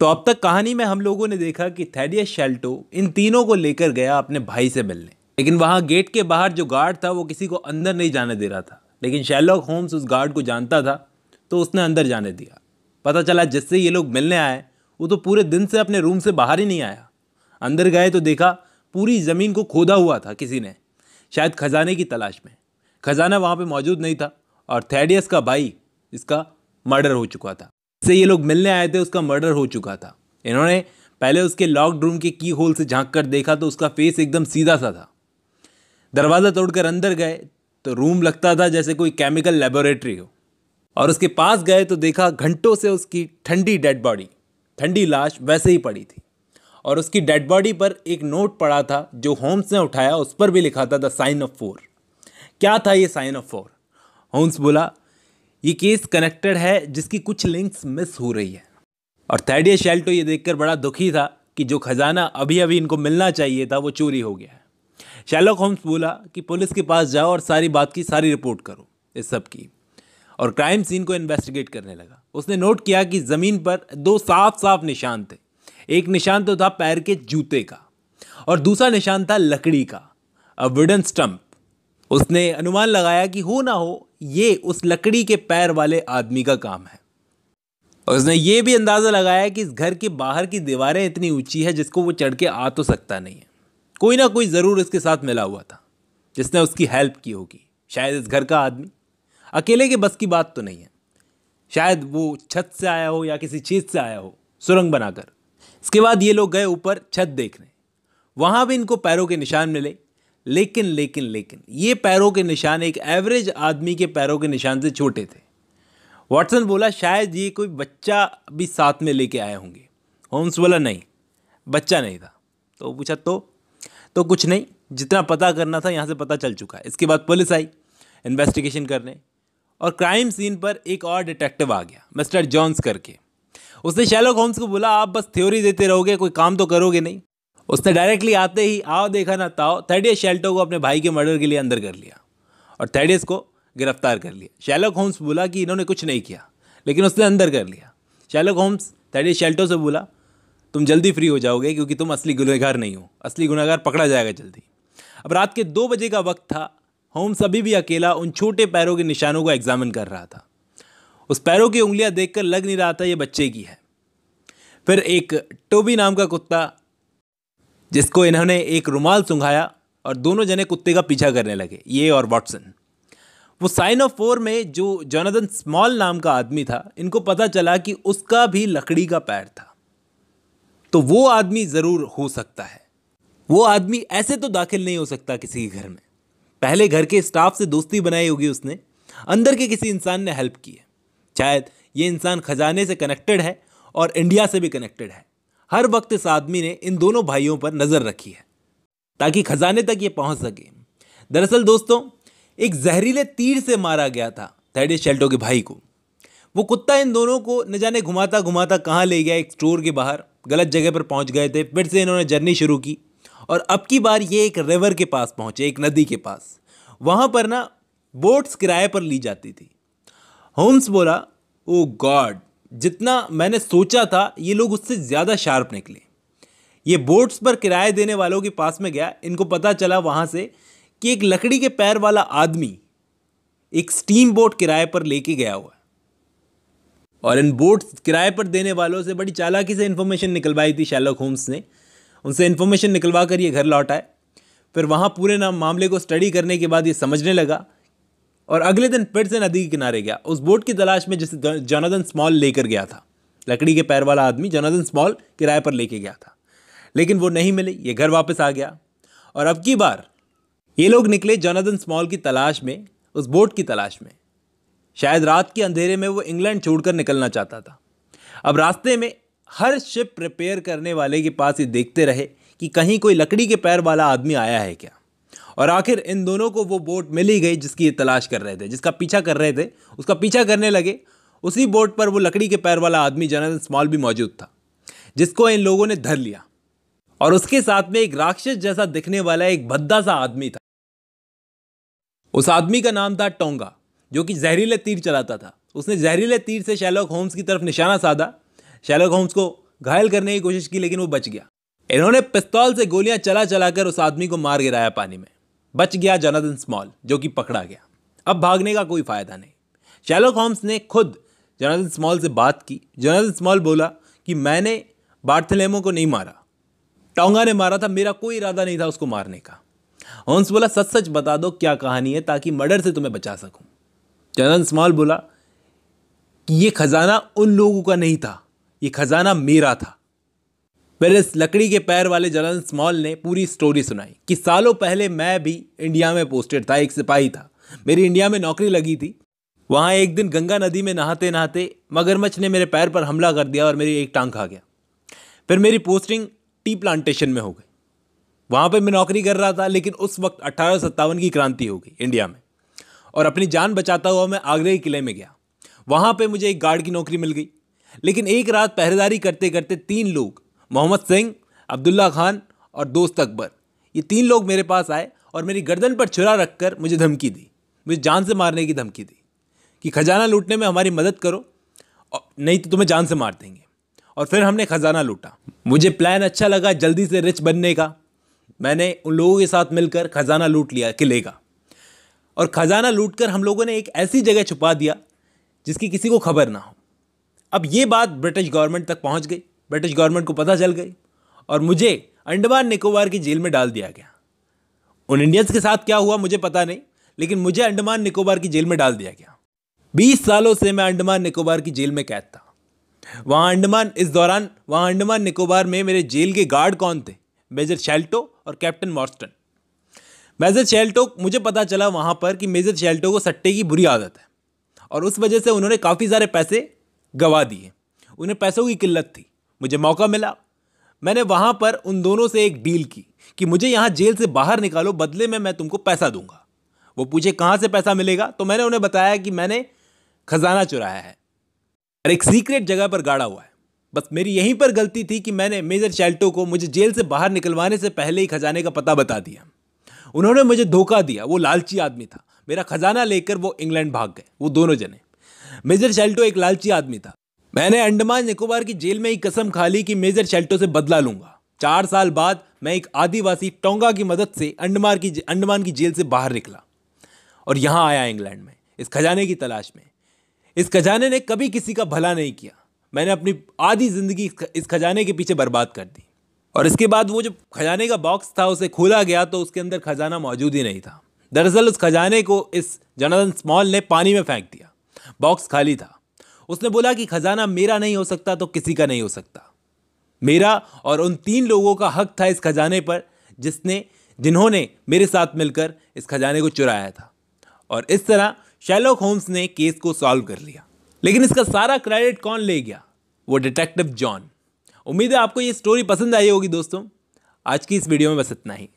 तो अब तक कहानी में हम लोगों ने देखा कि थैडियस शेल्टो इन तीनों को लेकर गया अपने भाई से मिलने लेकिन वहाँ गेट के बाहर जो गार्ड था वो किसी को अंदर नहीं जाने दे रहा था लेकिन शेलॉक होम्स उस गार्ड को जानता था तो उसने अंदर जाने दिया पता चला जिससे ये लोग मिलने आए वो तो पूरे दिन से अपने रूम से बाहर ही नहीं आया अंदर गए तो देखा पूरी ज़मीन को खोदा हुआ था किसी ने शायद खजाने की तलाश में खजाना वहाँ पर मौजूद नहीं था और थैडियस का भाई इसका मर्डर हो चुका था से ये लोग मिलने आए थे उसका मर्डर हो चुका था इन्होंने पहले उसके लॉकड रूम के की होल से झांक कर देखा तो उसका फेस एकदम सीधा सा था दरवाज़ा तोड़कर अंदर गए तो रूम लगता था जैसे कोई केमिकल लेबोरेटरी हो और उसके पास गए तो देखा घंटों से उसकी ठंडी डेड बॉडी ठंडी लाश वैसे ही पड़ी थी और उसकी डेड बॉडी पर एक नोट पड़ा था जो होम्स ने उठाया उस पर भी लिखा था द साइन ऑफ फोर क्या था ये साइन ऑफ फोर होम्स बोला ये केस कनेक्टेड है जिसकी कुछ लिंक्स मिस हो रही है और थैडिया शेल्टो ये देखकर बड़ा दुखी था कि जो खजाना अभी अभी इनको मिलना चाहिए था वो चोरी हो गया है शैलॉक होम्स बोला कि पुलिस के पास जाओ और सारी बात की सारी रिपोर्ट करो इस सब की और क्राइम सीन को इन्वेस्टिगेट करने लगा उसने नोट किया कि ज़मीन पर दो साफ साफ निशान थे एक निशान तो था पैर के जूते का और दूसरा निशान था लकड़ी का अ वुडन स्टम्प उसने अनुमान लगाया कि हो ना हो ये उस लकड़ी के पैर वाले आदमी का काम है और उसने ये भी अंदाज़ा लगाया कि इस घर के बाहर की दीवारें इतनी ऊंची है जिसको वो चढ़ के आ तो सकता नहीं है कोई ना कोई ज़रूर इसके साथ मिला हुआ था जिसने उसकी हेल्प की होगी शायद इस घर का आदमी अकेले के बस की बात तो नहीं है शायद वो छत से आया हो या किसी चीज़ से आया हो सुरंग बनाकर इसके बाद ये लोग गए ऊपर छत देखने वहाँ भी इनको पैरों के निशान मिले लेकिन लेकिन लेकिन ये पैरों के निशान एक एवरेज आदमी के पैरों के निशान से छोटे थे वाटसन बोला शायद ये कोई बच्चा भी साथ में लेके आए होंगे होम्स बोला नहीं बच्चा नहीं था तो पूछा तो तो कुछ नहीं जितना पता करना था यहाँ से पता चल चुका है इसके बाद पुलिस आई इन्वेस्टिगेशन करने और क्राइम सीन पर एक और डिटेक्टिव आ गया मिस्टर जॉन्स करके उसने शैलोक होम्स को बोला आप बस थ्योरी देते रहोगे कोई काम तो करोगे नहीं उसने डायरेक्टली आते ही आओ देखा ना ताओ थैडियस शेल्टो को अपने भाई के मर्डर के लिए अंदर कर लिया और थैडियस को गिरफ्तार कर लिया शेलक होम्स बोला कि इन्होंने कुछ नहीं किया लेकिन उसने अंदर कर लिया शेलक होम्स थैडियस शेल्टो से बोला तुम जल्दी फ्री हो जाओगे क्योंकि तुम असली गुनहगार नहीं हो असली गुनहगार पकड़ा जाएगा जल्दी अब रात के दो बजे का वक्त था होम्स अभी भी अकेला उन छोटे पैरों के निशानों को एग्जामिन कर रहा था उस पैरों की उंगलियां देखकर लग नहीं रहा था ये बच्चे की है फिर एक टोबी नाम का कुत्ता जिसको इन्होंने एक रुमाल सुंघाया और दोनों जने कुत्ते का पीछा करने लगे ये और वॉटसन वो साइन ऑफ फोर में जो जोनादन स्मॉल नाम का आदमी था इनको पता चला कि उसका भी लकड़ी का पैर था तो वो आदमी ज़रूर हो सकता है वो आदमी ऐसे तो दाखिल नहीं हो सकता किसी के घर में पहले घर के स्टाफ से दोस्ती बनाई होगी उसने अंदर के किसी इंसान ने हेल्प की है शायद ये इंसान खजाने से कनेक्टेड है और इंडिया से भी कनेक्टेड है हर वक्त इस आदमी ने इन दोनों भाइयों पर नज़र रखी है ताकि खजाने तक ये पहुंच सके दरअसल दोस्तों एक जहरीले तीर से मारा गया था थैडे शेल्टो के भाई को वो कुत्ता इन दोनों को न जाने घुमाता घुमाता कहाँ ले गया एक स्टोर के बाहर गलत जगह पर पहुँच गए थे फिर से इन्होंने जर्नी शुरू की और अब की बार ये एक रिवर के पास पहुँचे एक नदी के पास वहाँ पर ना बोट्स किराए पर ली जाती थी होम्स बोला ओ गॉड जितना मैंने सोचा था ये लोग उससे ज़्यादा शार्प निकले ये बोट्स पर किराए देने वालों के पास में गया इनको पता चला वहाँ से कि एक लकड़ी के पैर वाला आदमी एक स्टीम बोट किराए पर लेके गया हुआ और इन बोट्स किराए पर देने वालों से बड़ी चालाकी से इन्फॉर्मेशन निकलवाई थी शैलॉक होम्स ने उनसे इन्फॉर्मेशन निकलवा कर ये घर लौट आए फिर वहाँ पूरे नाम मामले को स्टडी करने के बाद ये समझने लगा और अगले दिन फिर से नदी के किनारे गया उस बोट की तलाश में जिसे जनादन स्मॉल लेकर गया था लकड़ी के पैर वाला आदमी जनादन स्मॉल किराए पर लेके गया था लेकिन वो नहीं मिले ये घर वापस आ गया और अब की बार ये लोग निकले जनादन स्मॉल की तलाश में उस बोट की तलाश में शायद रात के अंधेरे में वो इंग्लैंड छोड़कर निकलना चाहता था अब रास्ते में हर शिप रिपेयर करने वाले के पास ये देखते रहे कि कहीं कोई लकड़ी के पैर वाला आदमी आया है क्या और आखिर इन दोनों को वो बोट मिली गई जिसकी ये तलाश कर रहे थे जिसका पीछा कर रहे थे उसका पीछा करने लगे उसी बोट पर वो लकड़ी के पैर वाला आदमी जनरल स्मॉल भी मौजूद था जिसको इन लोगों ने धर लिया और उसके साथ में एक राक्षस जैसा दिखने वाला एक भद्दा सा आदमी था उस आदमी का नाम था टोंगा जो कि जहरीले तीर चलाता था उसने जहरीले तीर से शैलॉक होम्स की तरफ निशाना साधा शैलॉक होम्स को घायल करने की कोशिश की लेकिन वो बच गया इन्होंने पिस्तौल से गोलियां चला चलाकर उस आदमी को मार गिराया पानी में बच गया जनादन स्मॉल जो कि पकड़ा गया अब भागने का कोई फ़ायदा नहीं शैलोक होम्स ने खुद जनादन स्मॉल से बात की जनादन स्मॉल बोला कि मैंने बार्थलेमो को नहीं मारा टोंगा ने मारा था मेरा कोई इरादा नहीं था उसको मारने का होम्स बोला सच सच बता दो क्या कहानी है ताकि मर्डर से तुम्हें बचा सकूं जनादन स्मॉल बोला कि ये खज़ाना उन लोगों का नहीं था ये खज़ाना मेरा था वेरस लकड़ी के पैर वाले जलन स्मॉल ने पूरी स्टोरी सुनाई कि सालों पहले मैं भी इंडिया में पोस्टेड था एक सिपाही था मेरी इंडिया में नौकरी लगी थी वहाँ एक दिन गंगा नदी में नहाते नहाते मगरमच्छ ने मेरे पैर पर हमला कर दिया और मेरी एक टांग खा गया फिर मेरी पोस्टिंग टी प्लांटेशन में हो गई वहाँ पर मैं नौकरी कर रहा था लेकिन उस वक्त अट्ठारह की क्रांति हो गई इंडिया में और अपनी जान बचाता हुआ मैं आगरे के किले में गया वहाँ पर मुझे एक गार्ड की नौकरी मिल गई लेकिन एक रात पहरेदारी करते करते तीन लोग मोहम्मद सिंह अब्दुल्ला खान और दोस्त अकबर ये तीन लोग मेरे पास आए और मेरी गर्दन पर छुरा रखकर मुझे धमकी दी मुझे जान से मारने की धमकी दी कि खजाना लूटने में हमारी मदद करो नहीं तो तुम्हें जान से मार देंगे और फिर हमने खजाना लूटा मुझे प्लान अच्छा लगा जल्दी से रिच बनने का मैंने उन लोगों के साथ मिलकर खजाना लूट लिया किले का और खजाना लूट कर हम लोगों ने एक ऐसी जगह छुपा दिया जिसकी किसी को खबर ना हो अब ये बात ब्रिटिश गवर्नमेंट तक पहुंच गई ब्रिटिश गवर्नमेंट को पता चल गई और मुझे अंडमान निकोबार की जेल में डाल दिया गया उन इंडियंस के साथ क्या हुआ मुझे पता नहीं लेकिन मुझे अंडमान निकोबार की जेल में डाल दिया गया बीस सालों से मैं अंडमान निकोबार की जेल में कैद था वहाँ अंडमान इस दौरान वहाँ अंडमान निकोबार में मेरे जेल के गार्ड कौन थे मेजर शेल्टो और कैप्टन मॉर्स्टन मेजर शेल्टो मुझे पता चला वहाँ पर कि मेजर शेल्टो को सट्टे की बुरी आदत है और उस वजह से उन्होंने काफ़ी सारे पैसे गवा दिए उन्हें पैसों की किल्लत थी मुझे मौका मिला मैंने वहाँ पर उन दोनों से एक डील की कि मुझे यहाँ जेल से बाहर निकालो बदले में मैं तुमको पैसा दूंगा वो पूछे कहाँ से पैसा मिलेगा तो मैंने उन्हें बताया कि मैंने खजाना चुराया है और एक सीक्रेट जगह पर गाड़ा हुआ है बस मेरी यहीं पर गलती थी कि मैंने मेजर चैल्टो को मुझे जेल से बाहर निकलवाने से पहले ही खजाने का पता बता दिया उन्होंने मुझे धोखा दिया वो लालची आदमी था मेरा खजाना लेकर वो इंग्लैंड भाग गए वो दोनों जने मेजर चैल्टो एक लालची आदमी था मैंने अंडमान निकोबार की जेल में ही कसम खा ली कि मेजर शेल्टो से बदला लूंगा चार साल बाद मैं एक आदिवासी टोंगा की मदद से अंडमान की अंडमान की जेल से बाहर निकला और यहाँ आया इंग्लैंड में इस खजाने की तलाश में इस खजाने ने कभी किसी का भला नहीं किया मैंने अपनी आधी ज़िंदगी इस खजाने के पीछे बर्बाद कर दी और इसके बाद वो जो खजाने का बॉक्स था उसे खोला गया तो उसके अंदर खजाना मौजूद ही नहीं था दरअसल उस खजाने को इस जनार्दन स्मॉल ने पानी में फेंक दिया बॉक्स खाली था उसने बोला कि खजाना मेरा नहीं हो सकता तो किसी का नहीं हो सकता मेरा और उन तीन लोगों का हक था इस खजाने पर जिसने जिन्होंने मेरे साथ मिलकर इस खजाने को चुराया था और इस तरह शैलोक होम्स ने केस को सॉल्व कर लिया लेकिन इसका सारा क्रेडिट कौन ले गया वो डिटेक्टिव जॉन उम्मीद है आपको ये स्टोरी पसंद आई होगी दोस्तों आज की इस वीडियो में बस इतना ही